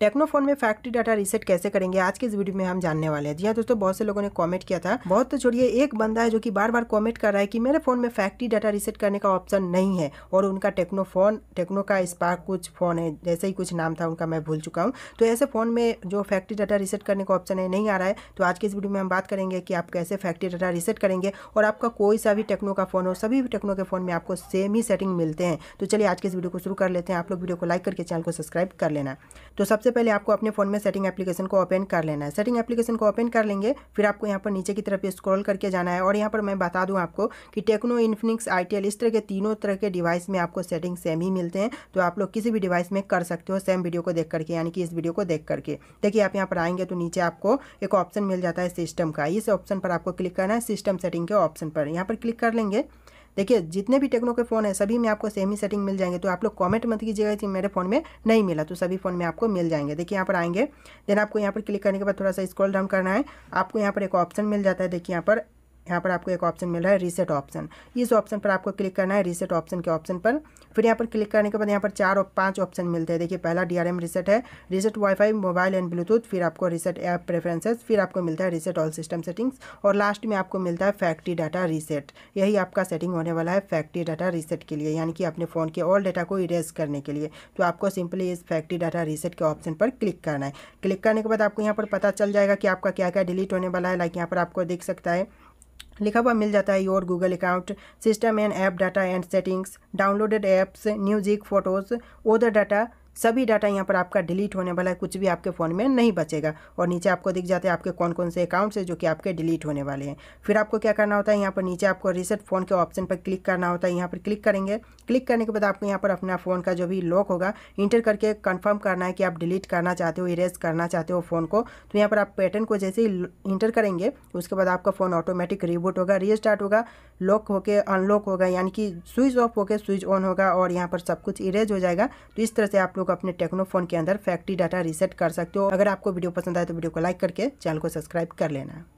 Tecno phone में factory data reset कैसे करेंगे आज के इस वीडियो में हम जानने वाले हैं जी हाँ दोस्तों बहुत से लोगों ने कमेंट किया था बहुत तो छोड़िए एक बंदा है जो कि बार बार कमेंट कर रहा है कि मेरे फोन में फैक्ट्री डाटा रीसेट करने का ऑप्शन नहीं है और उनका टेक्नोफोन टेक्नो का स्पार्क कुछ फोन है जैसे ही कुछ नाम था उनका मैं भूल चुका हूँ तो ऐसे फोन में जो फैक्ट्री डाटा रीसेट करने का ऑप्शन है नहीं आ रहा है तो आज के इस वीडियो में हम बात करेंगे कि आप कैसे फैक्ट्री डाटा रीसेट करेंगे और आपका कोई सा भी टेक्नो का फोन हो सभी टेक्नो के फोन में आपको सेम ही सेटिंग मिलते हैं तो चलिए आज के इस वीडियो को शुरू कर लेते हैं आप लोग वीडियो को लाइक करके चैनल को सब्सक्राइब कर लेना तो सबसे सबसे पहले आपको अपने फ़ोन में सेटिंग एप्लीकेशन को ओपन कर लेना है सेटिंग एप्लीकेशन को ओपन कर लेंगे फिर आपको यहाँ पर नीचे की तरफ स्क्रॉल करके जाना है और यहाँ पर मैं बता दूँ आपको कि टेक्नो इन्फिनिक्स आई इस तरह के तीनों तरह के डिवाइस में आपको सेटिंग सेम ही मिलते हैं तो आप लोग किसी भी डिवाइस में कर सकते हो सेम वीडियो को देख करके यानी कि इस वीडियो को देख करके देखिए आप यहाँ पर आएंगे तो नीचे आपको एक ऑप्शन मिल जाता है सिस्टम का इस ऑप्शन पर आपको क्लिक करना है सिस्टम सेटिंग के ऑप्शन पर यहाँ पर क्लिक कर लेंगे देखिए जितने भी टेक्नो के फ़ोन है सभी में आपको सेम ही सेटिंग मिल जाएंगे तो आप लोग कॉमेंट मत कीजिएगा कि मेरे फ़ोन में नहीं मिला तो सभी फ़ोन में आपको मिल जाएंगे देखिए यहाँ पर आएंगे देन आपको यहाँ पर क्लिक करने के बाद थोड़ा सा स्क्रॉल डाउन करना है आपको यहाँ पर एक ऑप्शन मिल जाता है देखिए यहाँ पर यहाँ पर आपको एक ऑप्शन मिल रहा है रीसेट ऑप्शन इस ऑप्शन पर आपको क्लिक करना है रीसेट ऑप्शन के ऑप्शन पर फिर यहाँ पर क्लिक करने के बाद यहाँ पर चार और पांच ऑप्शन मिलते हैं देखिए पहला डीआरएम रीसेट है reset WiFi mobile and Bluetooth फिर आपको रीसेट ऐप प्रेफरेंसेस फिर आपको मिलता है रीसेट ऑल सिस्टम सेटिंग्स और लास्ट में आपको मिलता है फैक्ट्री डाटा रीसेट यही आपका सेटिंग होने वाला है फैक्ट्री डाटा रीसेट के लिए यानी कि अपने फ़ोन के ऑल डाटा को इरेज करने के लिए तो आपको सिंपली इस फैक्ट्री डाटा रीसेट के ऑप्शन पर क्लिक करना है क्लिक करने के बाद आपको यहाँ पर पता चल जाएगा कि आपका क्या क्या डिलीट होने वाला है लाइक यहाँ पर आपको देख सकता है लिखा हुआ मिल जाता है your Google account system and app data and settings downloaded apps music photos other data सभी डाटा यहाँ पर आपका डिलीट होने वाला है कुछ भी आपके फ़ोन में नहीं बचेगा और नीचे आपको दिख जाते हैं आपके कौन कौन से अकाउंट्स से जो कि आपके डिलीट होने वाले हैं फिर आपको क्या करना होता है यहाँ पर नीचे आपको रिसेट फ़ोन के ऑप्शन पर क्लिक करना होता है यहाँ पर क्लिक करेंगे क्लिक करने के बाद आपको यहाँ पर अपना फ़ोन का जो भी लॉक होगा इंटर करके कन्फर्म करना है कि आप डिलीट करना चाहते हो इरेज करना चाहते हो फ़ोन को तो यहाँ पर आप पैटर्न को जैसे ही इंटर करेंगे उसके बाद आपका फ़ोन ऑटोमेटिक रिबूट होगा रीस्टार्ट होगा लॉक होकर अनलॉक होगा यानी कि स्विच ऑफ होकर स्विच ऑन होगा और यहाँ पर सब कुछ इरेज हो जाएगा तो इस तरह से आप लोग लोग अपने टेक्नो फोन के अंदर फैक्ट्री डाटा रिसेट कर सकते हो अगर आपको वीडियो पसंद आए तो वीडियो को लाइक करके चैनल को सब्सक्राइब कर लेना